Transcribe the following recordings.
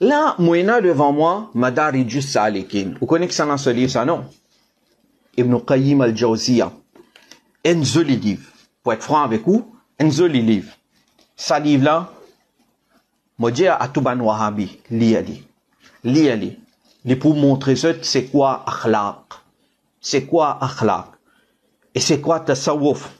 Là, Moïna devant moi, Madariju Salikin. Vous connaissez ça ce livre, ça, non? Ibn Qayyim al-Jawziya. Un joli livre. Pour être franc avec vous, un joli livre. Ce livre-là, Mojia Atuban Wahabi, liali. Liali. Il pour montrer c'est quoi akhlaq. C'est quoi akhlaq. Et c'est quoi tasawwuf.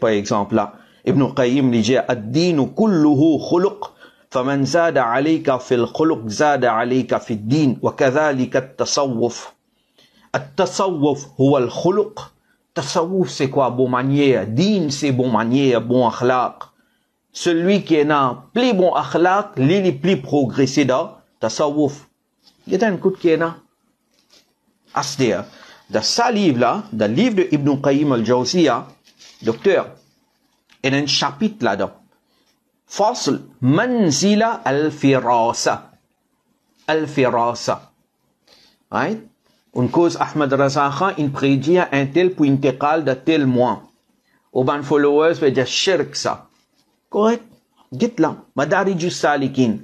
Par exemple, là, Ibn Qayyim, il dit, ad-dinu kulluhu khuluq. فمن زاد عليك في الخلق زاد عليك في الدين وكذلك التصوف التصوف هو الخلق تصوف سي كوا bon manière دين سي bon manière bon akhlaq celui qui est dans plus bon akhlaq li li plus progressé dans tasawuf يتن كنت كينا na asdia da salive là da livre de Ibn Qayyim al-Jawziya docteur en un chapitre là-dedans manzila al-firasa, al-firasa, right Un cause Ahmed Razakha, in il prédit un tel pour cal de tel mois au ban followers veut dire shirk ça correct dites là mais... salikin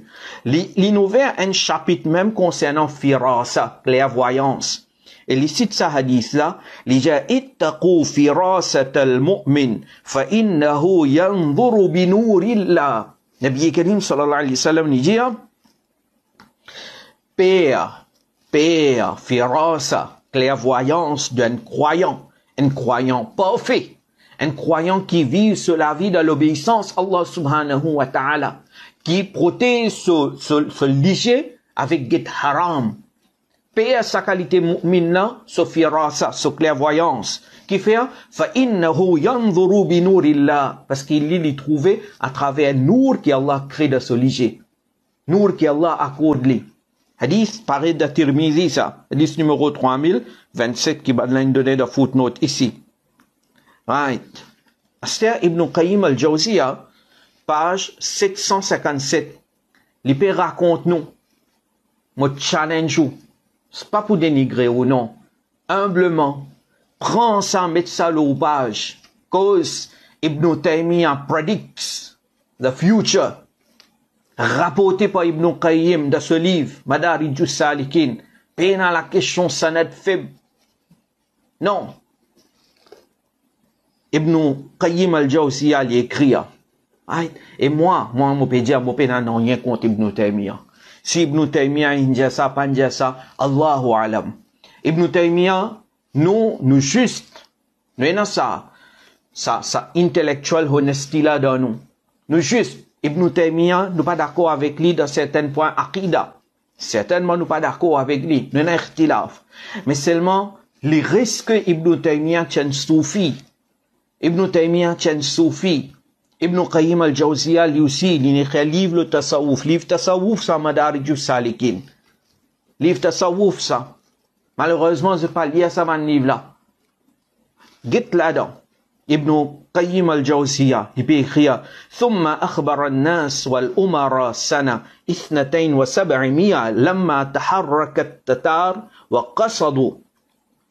l'inouvert un chapitre même concernant firasa clairvoyance et il cite ce hadith-là. Lija ittaqu firasat al-mu'min, fa innahu yanzuru bi nourillah. Nabi Karim sallallahu alayhi wa sallam dit, hein, Père, père, firasa, clairvoyance d'un croyant, un croyant parfait, un croyant qui vit sur la vie de l'obéissance Allah subhanahu wa ta'ala, qui protège ce, ce, ce liché avec get haram, sa qualité mu'min so sa clairvoyance, qui fait, fa innahu yanzuru bi nurillah. parce qu'il l'y trouvé à travers nour qui Allah crée de ce léger Nour qui Allah accorde lui. Hadith paré de Tirmizi, ça. Hadith numéro 3027 qui va nous donner de footnote ici. Right. Aster ibn Qayyim al-Jawziya, page 757. L'IP raconte nous. Moi, challenge vous c'est pas pour dénigrer ou non, humblement, Prends ça, mets ça cause Ibn Taymiyyah predicts the future, rapporté par Ibn Qayyim dans ce livre, Madarijus Salikin, Pena la question sanad faible. Non. Ibn Qayyim al-Jawziya l'écrit. Hein. Et moi, moi, je peux dire, je n'ai rien contre Ibn Taymiyyah si Ibn Taymiyyah india ça, Allahu alam. Ibn Taymiyyah, nous, nous juste, nous avons ça, ça, ça intellectuelle honesty là dans nous. Nous juste, Ibn Taymiyyah, nous pas d'accord avec lui dans certains points akida, Certainement, nous pas d'accord avec lui. Nous e n'avons Mais seulement, les risques Ibn Taymiyyah tient soufi. Ibn Taymiyyah tient soufi. ابن قيم الجوزية ليوسي لنخي ليف التصوف ليف تصوف سا مدارج السالكين ليف تصوف سا مالغوزمون زي قال يا سما نيف لا قلت لادا ابن قيم الجوزية يبيخيا ثم أخبر الناس والأمراء سنة اثنتين وسبعمية لما تحركت التتار وقصدوا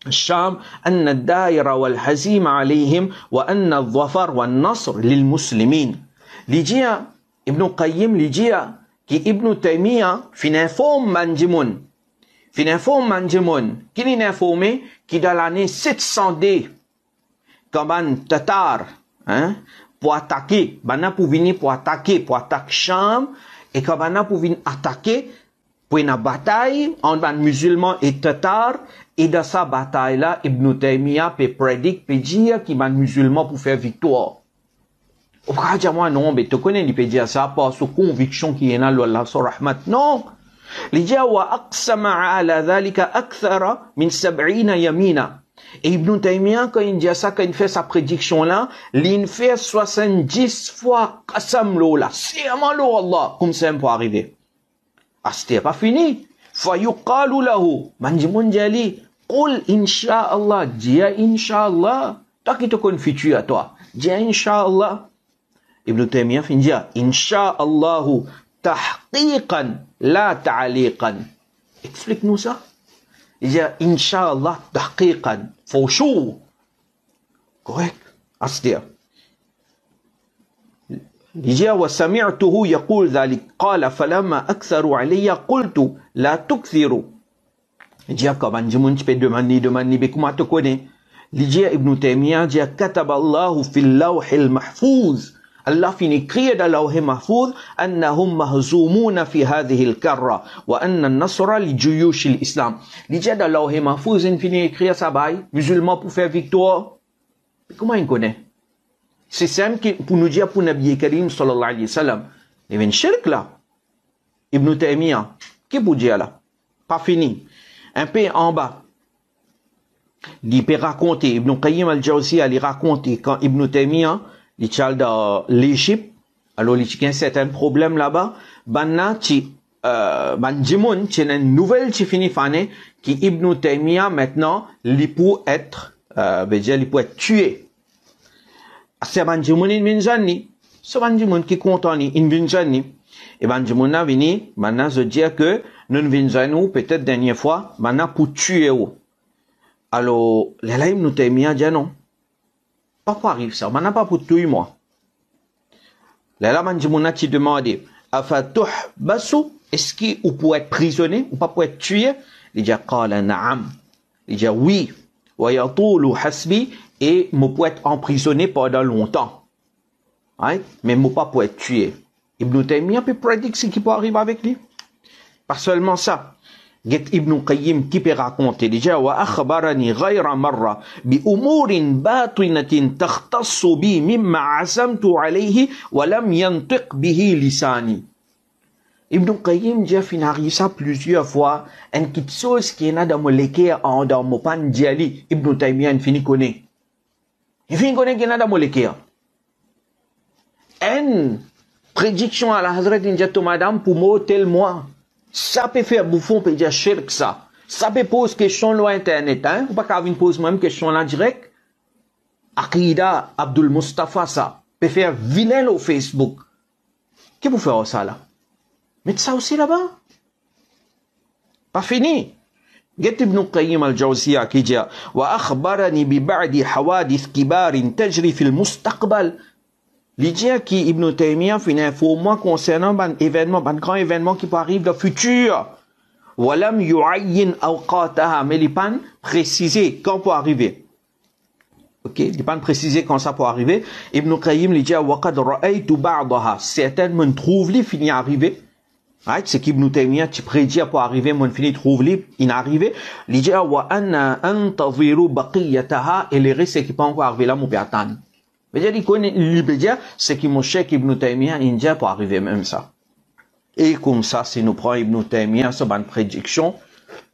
الشام أن الدائرة والهزيمة عليهم وأن الظفر والنصر للمسلمين لجيا ابن قيم لجيا كي ابن تيمية في نفوم منجمون في نفوم منجمون كي نفومي كي دالاني 702 كمان تتار hein, pour attaquer, bana pour venir pour attaquer, pour attaquer Cham, et quand bana pour venir attaquer, Puis na bataille entre musulmans et tatars, et dans sa bataille-là, Ibn Taymiyyah peut prédire, peut dire qu'il va musulman pour faire victoire. Au dire moi non, mais tu connais, il peut dire ça parce que conviction qu'il en a l'Allah sur rahmat. Non! Il dit, wa aqsama ala dhalika akthara min sab'ina yamina. Et Ibn Taymiyyah, quand il dit ça, quand il fait sa prédiction-là, il fait 70 fois qasam l'eau là. C'est Allah, comme ça pour arriver. Ah, c'était pas fini. Fayuqalu lahu. Manji munjali. Qul إن شاء الله dis إن شاء الله toi qui te confies tu à toi dis إن شاء الله fin dire إن Tahqiqan. La ta'aliqan. لا تعليقا explique nous ça il dit إن for sure correct à se جاء وسمعته يقول ذلك قال فلما أكثروا علي قلت لا تكثروا جاء كمان جمون تبي دماني دماني بكما تكوني لجاء ابن تيمية جاء كتب الله في اللوح المحفوظ الله في نكرية اللوح المحفوظ أنهم مهزومون في هذه الكرة وأن النصر لجيوش الإسلام لجاء اللوح المحفوظ في نكرية سباي مزلما pour فيكتور بكما ينكوني C'est simple que pour nous dire pour Nabi Karim sallallahu alayhi wa sallam, il y a une shirk là. Ibn Taymiyyah, qui peut que dire là Pas fini. Un peu en bas. Il peut raconter, Ibn Qayyim al-Jawzi, lui raconter quand Ibn Taymiyyah, il est dans l'Égypte, alors il y a un certain problème là-bas, banna ci ban jimon une nouvelle qui fini fané qui Ibn Taymiyyah maintenant, il peut être euh, ben, il peut être tué se banji moun in vin jan ni, se banji moun ki kontan ni, in vin jan ni, e banji moun nan vini, man nan se diya ke, nou vin jan ou, petet denye fwa, man nan pou tue ou. Alo, le la im nou te mi a non. Pa pou arrive sa, pas nan pa pou tue mwa. Le la banji moun nan ti demande, afa touh basou, eski ou pou et prisonnier ou pa pou et tue, li diya kala naam, li dit oui, wa yatoulou hasbi, et me peut être emprisonné pendant longtemps. Hein? Mais me pas pour être tué. Ibn Taymiyyah peut prédire ce qui peut arriver avec lui. Pas seulement ça. Get Ibn Qayyim qui peut raconter déjà wa akhbarani ghayra marra bi umurin batinatin takhtassu bi mimma azamtu alayhi wa lam yantiq bihi lisani. Ibn Qayyim dit fini ça plusieurs fois en quelque chose qui est dans mon l'équerre en dans mon pan Ibn Taymiyyah finit connaît. Il une autre molécule. n prédiction à la india to madame moi, tel moi ça peut faire bouffon peut dire que ça ça peut poser question sur internet hein ou pas qu'avin pose même question là direct Akida Abdul Mustafa ça peut faire vilain au Facebook que vous faire ça là Mettez ça aussi là-bas pas fini il ابن Ibn Taymiyyah fin informant concernant ban événement, grand événement qui peut arriver dans le futur. Walam yu'ayyin awqataha, mais il pas précisé quand peut arriver. Ok, il pas précisé quand ça peut arriver. Ibn Qayyim il waqad certaines me trouvent les finis arriver qui ce qu'Ibn Taymiyyah tu prédit pour arriver mon trouve libre il dit ah, et les restes qui mais il ce qui pour arriver même ça et comme ça si nous prend Ibn prédiction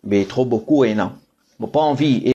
mais trop beaucoup et non pas envie